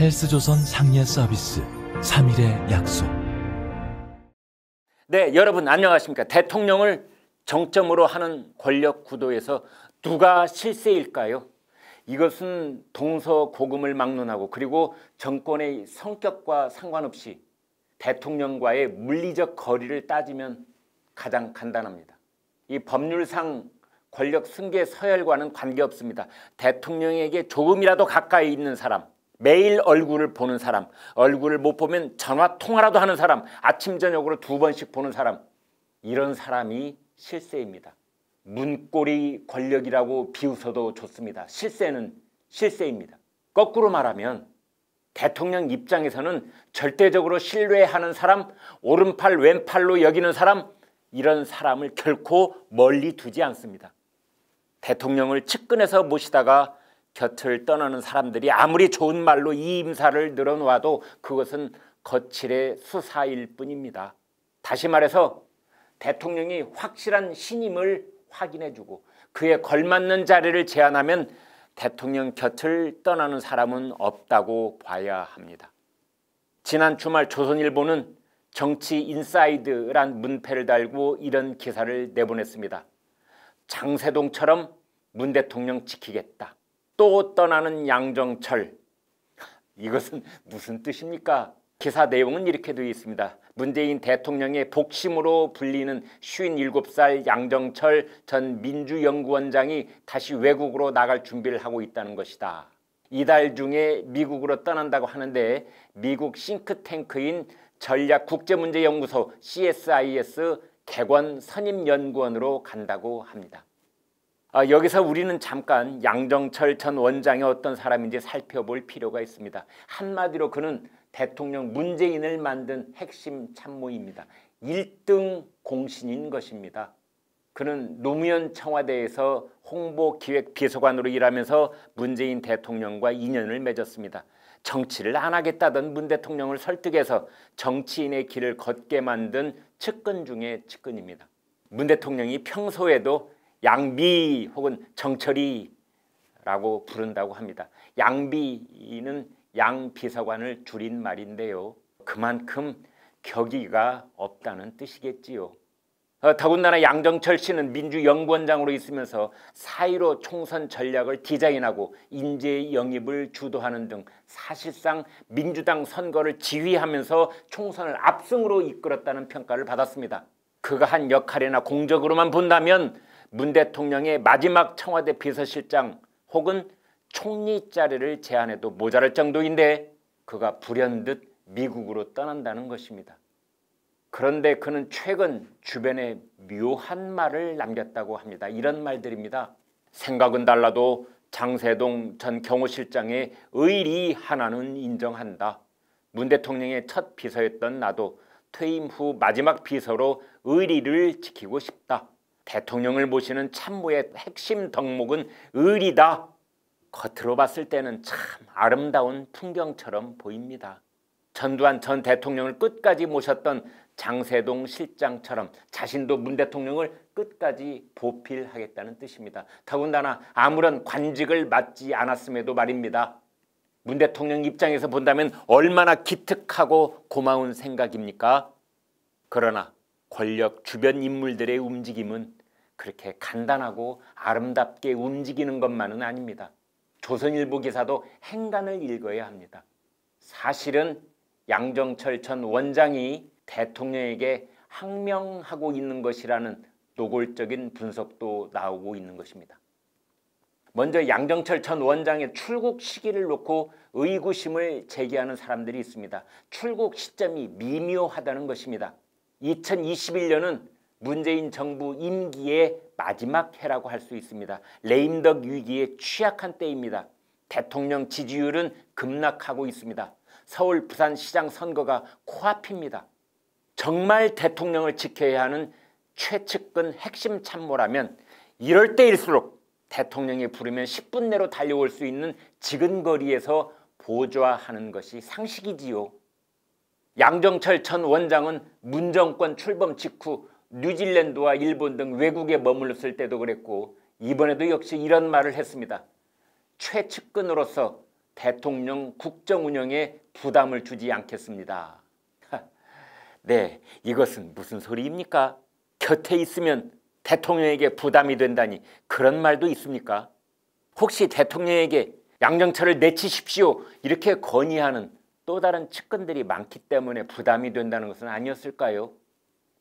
헬스조선 상예 서비스 3일의 약속 네 여러분 안녕하십니까 대통령을 정점으로 하는 권력 구도에서 누가 실세일까요? 이것은 동서고금을 막론하고 그리고 정권의 성격과 상관없이 대통령과의 물리적 거리를 따지면 가장 간단합니다. 이 법률상 권력 승계 서열과는 관계없습니다. 대통령에게 조금이라도 가까이 있는 사람 매일 얼굴을 보는 사람, 얼굴을 못 보면 전화 통화라도 하는 사람, 아침 저녁으로 두 번씩 보는 사람 이런 사람이 실세입니다. 문고리 권력이라고 비웃어도 좋습니다. 실세는 실세입니다. 거꾸로 말하면 대통령 입장에서는 절대적으로 신뢰하는 사람, 오른팔 왼팔로 여기는 사람 이런 사람을 결코 멀리 두지 않습니다. 대통령을 측근에서 모시다가 곁을 떠나는 사람들이 아무리 좋은 말로 이 임사를 늘어놓아도 그것은 거칠의 수사일 뿐입니다. 다시 말해서 대통령이 확실한 신임을 확인해주고 그에 걸맞는 자리를 제안하면 대통령 곁을 떠나는 사람은 없다고 봐야 합니다. 지난 주말 조선일보는 정치 인사이드란 문패를 달고 이런 기사를 내보냈습니다. 장세동처럼 문 대통령 지키겠다. 또 떠나는 양정철. 이것은 무슨 뜻입니까? 기사 내용은 이렇게 되어 있습니다. 문재인 대통령의 복심으로 불리는 57살 양정철 전 민주연구원장이 다시 외국으로 나갈 준비를 하고 있다는 것이다. 이달 중에 미국으로 떠난다고 하는데 미국 싱크탱크인 전략국제문제연구소 CSIS 개관 선임연구원으로 간다고 합니다. 아, 여기서 우리는 잠깐 양정철 전 원장이 어떤 사람인지 살펴볼 필요가 있습니다. 한마디로 그는 대통령 문재인을 만든 핵심 참모입니다. 1등 공신인 것입니다. 그는 노무현 청와대에서 홍보기획비서관으로 일하면서 문재인 대통령과 인연을 맺었습니다. 정치를 안 하겠다던 문 대통령을 설득해서 정치인의 길을 걷게 만든 측근 중의 측근입니다. 문 대통령이 평소에도 양비 혹은 정철이라고 부른다고 합니다. 양비는 양비서관을 줄인 말인데요. 그만큼 격의가 없다는 뜻이겠지요. 어, 더군다나 양정철 씨는 민주연구원장으로 있으면서 사이로 총선 전략을 디자인하고 인재 영입을 주도하는 등 사실상 민주당 선거를 지휘하면서 총선을 압승으로 이끌었다는 평가를 받았습니다. 그가 한 역할이나 공적으로만 본다면 문 대통령의 마지막 청와대 비서실장 혹은 총리 자리를 제안해도 모자랄 정도인데 그가 불현듯 미국으로 떠난다는 것입니다. 그런데 그는 최근 주변에 묘한 말을 남겼다고 합니다. 이런 말들입니다. 생각은 달라도 장세동 전 경호실장의 의리 하나는 인정한다. 문 대통령의 첫 비서였던 나도 퇴임 후 마지막 비서로 의리를 지키고 싶다. 대통령을 모시는 참모의 핵심 덕목은 의리다. 겉으로 봤을 때는 참 아름다운 풍경처럼 보입니다. 전두환 전 대통령을 끝까지 모셨던 장세동 실장처럼 자신도 문 대통령을 끝까지 보필하겠다는 뜻입니다. 더군다나 아무런 관직을 맡지 않았음에도 말입니다. 문 대통령 입장에서 본다면 얼마나 기특하고 고마운 생각입니까? 그러나 권력 주변 인물들의 움직임은 그렇게 간단하고 아름답게 움직이는 것만은 아닙니다. 조선일보 기사도 행간을 읽어야 합니다. 사실은 양정철 전 원장이 대통령에게 항명하고 있는 것이라는 노골적인 분석도 나오고 있는 것입니다. 먼저 양정철 전 원장의 출국 시기를 놓고 의구심을 제기하는 사람들이 있습니다. 출국 시점이 미묘하다는 것입니다. 2021년은 문재인 정부 임기의 마지막 해라고 할 수 있습니다. 레임덕 위기에 취약한 때입니다. 대통령 지지율은 급락하고 있습니다. 서울 부산시장 선거가 코앞입니다. 정말 대통령을 지켜야 하는 최측근 핵심 참모라면 이럴 때일수록 대통령이 부르면 10분 내로 달려올 수 있는 지근거리에서 보좌하는 것이 상식이지요. 양정철 전 원장은 문정권 출범 직후 뉴질랜드와 일본 등 외국에 머물렀을 때도 그랬고 이번에도 역시 이런 말을 했습니다. 최측근으로서 대통령 국정운영에 부담을 주지 않겠습니다. 네, 이것은 무슨 소리입니까? 곁에 있으면 대통령에게 부담이 된다니 그런 말도 있습니까? 혹시 대통령에게 양정철을 내치십시오 이렇게 건의하는 또 다른 측근들이 많기 때문에 부담이 된다는 것은 아니었을까요?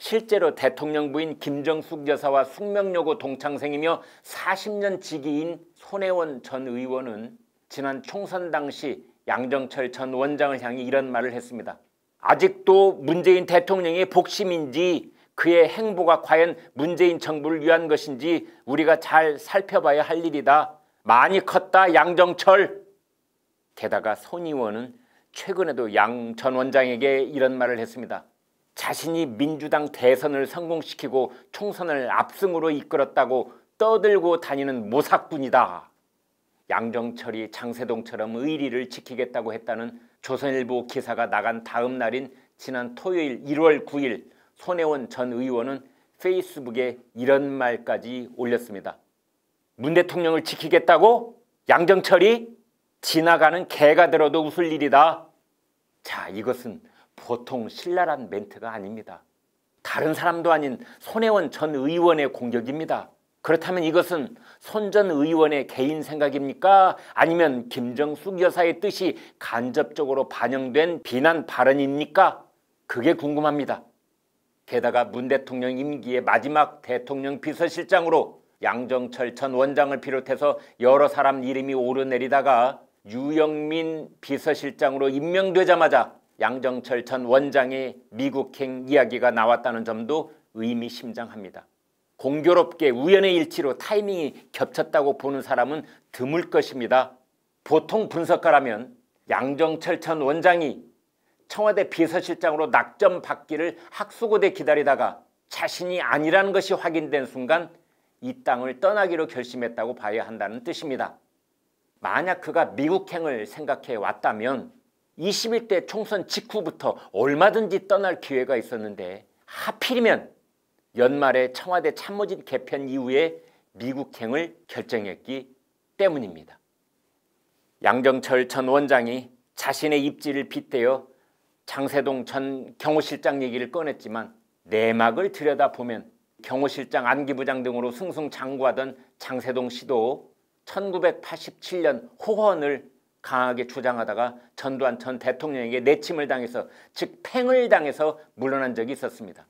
실제로 대통령 부인 김정숙 여사와 숙명여고 동창생이며 40년 직위인 손혜원 전 의원은 지난 총선 당시 양정철 전 원장을 향해 이런 말을 했습니다. 아직도 문재인 대통령의 복심인지 그의 행보가 과연 문재인 정부를 위한 것인지 우리가 잘 살펴봐야 할 일이다. 많이 컸다 양정철. 게다가 손 의원은 최근에도 양 전 원장에게 이런 말을 했습니다. 자신이 민주당 대선을 성공시키고 총선을 압승으로 이끌었다고 떠들고 다니는 모사꾼이다. 양정철이 장세동처럼 의리를 지키겠다고 했다는 조선일보 기사가 나간 다음 날인 지난 토요일 1월 9일 손혜원 전 의원은 페이스북에 이런 말까지 올렸습니다. 문 대통령을 지키겠다고? 양정철이? 지나가는 개가 들어도 웃을 일이다. 자 이것은 보통 신랄한 멘트가 아닙니다. 다른 사람도 아닌 손혜원 전 의원의 공격입니다. 그렇다면 이것은 손 전 의원의 개인 생각입니까? 아니면 김정숙 여사의 뜻이 간접적으로 반영된 비난 발언입니까? 그게 궁금합니다. 게다가 문 대통령 임기의 마지막 대통령 비서실장으로 양정철 전 원장을 비롯해서 여러 사람 이름이 오르내리다가 유영민 비서실장으로 임명되자마자 양정철 전 원장의 미국행 이야기가 나왔다는 점도 의미심장합니다. 공교롭게 우연의 일치로 타이밍이 겹쳤다고 보는 사람은 드물 것입니다. 보통 분석가라면 양정철 전 원장이 청와대 비서실장으로 낙점받기를 학수고대 기다리다가 자신이 아니라는 것이 확인된 순간 이 땅을 떠나기로 결심했다고 봐야 한다는 뜻입니다. 만약 그가 미국행을 생각해 왔다면 21대 총선 직후부터 얼마든지 떠날 기회가 있었는데 하필이면 연말에 청와대 참모진 개편 이후에 미국행을 결정했기 때문입니다. 양정철 전 원장이 자신의 입지를 빗대어 장세동 전 경호실장 얘기를 꺼냈지만 내막을 들여다보면 경호실장 안기부장 등으로 승승장구하던 장세동 씨도 1987년 호헌을 강하게 주장하다가 전두환 전 대통령에게 내침을 당해서 즉 팽을 당해서 물러난 적이 있었습니다.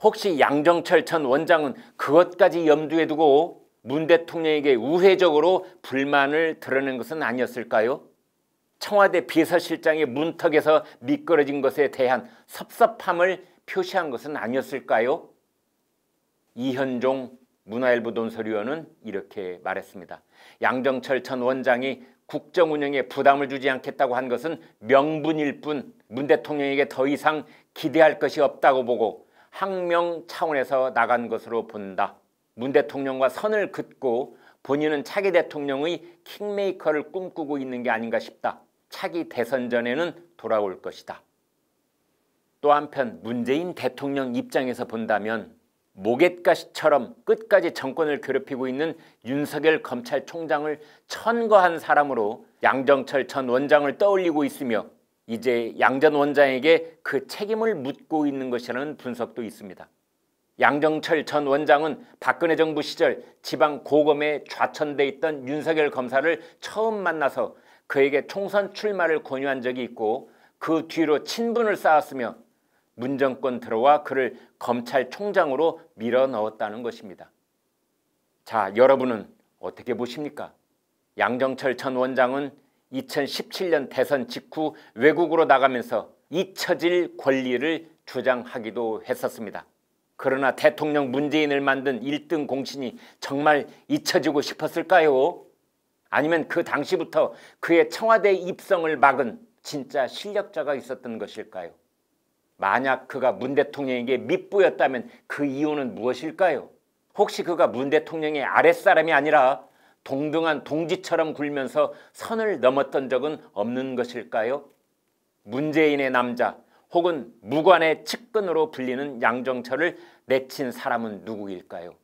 혹시 양정철 전 원장은 그것까지 염두에 두고 문 대통령에게 우회적으로 불만을 드러낸 것은 아니었을까요? 청와대 비서실장의 문턱에서 미끄러진 것에 대한 섭섭함을 표시한 것은 아니었을까요? 이현종 문화일보 논설위원은 이렇게 말했습니다. 양정철 전 원장이 국정 운영에 부담을 주지 않겠다고 한 것은 명분일 뿐 문 대통령에게 더 이상 기대할 것이 없다고 보고 항명 차원에서 나간 것으로 본다. 문 대통령과 선을 긋고 본인은 차기 대통령의 킹메이커를 꿈꾸고 있는 게 아닌가 싶다. 차기 대선 전에는 돌아올 것이다. 또 한편 문재인 대통령 입장에서 본다면 모겟가시처럼 끝까지 정권을 괴롭히고 있는 윤석열 검찰총장을 천거한 사람으로 양정철 전 원장을 떠올리고 있으며 이제 양 전 원장에게 그 책임을 묻고 있는 것이라는 분석도 있습니다. 양정철 전 원장은 박근혜 정부 시절 지방 고검에 좌천돼 있던 윤석열 검사를 처음 만나서 그에게 총선 출마를 권유한 적이 있고 그 뒤로 친분을 쌓았으며 문정권 들어와 그를 검찰총장으로 밀어 넣었다는 것입니다. 자, 여러분은 어떻게 보십니까? 양정철 전 원장은 2017년 대선 직후 외국으로 나가면서 잊혀질 권리를 주장하기도 했었습니다. 그러나 대통령 문재인을 만든 1등 공신이 정말 잊혀지고 싶었을까요? 아니면 그 당시부터 그의 청와대 입성을 막은 진짜 실력자가 있었던 것일까요? 만약 그가 문 대통령에게 밉보였다면그 이유는 무엇일까요? 혹시 그가 문 대통령의 아랫사람이 아니라 동등한 동지처럼 굴면서 선을 넘었던 적은 없는 것일까요? 문재인의 남자 혹은 무관의 측근으로 불리는 양정철을 내친 사람은 누구일까요?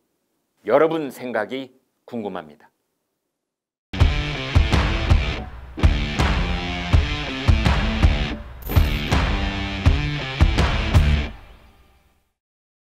여러분 생각이 궁금합니다.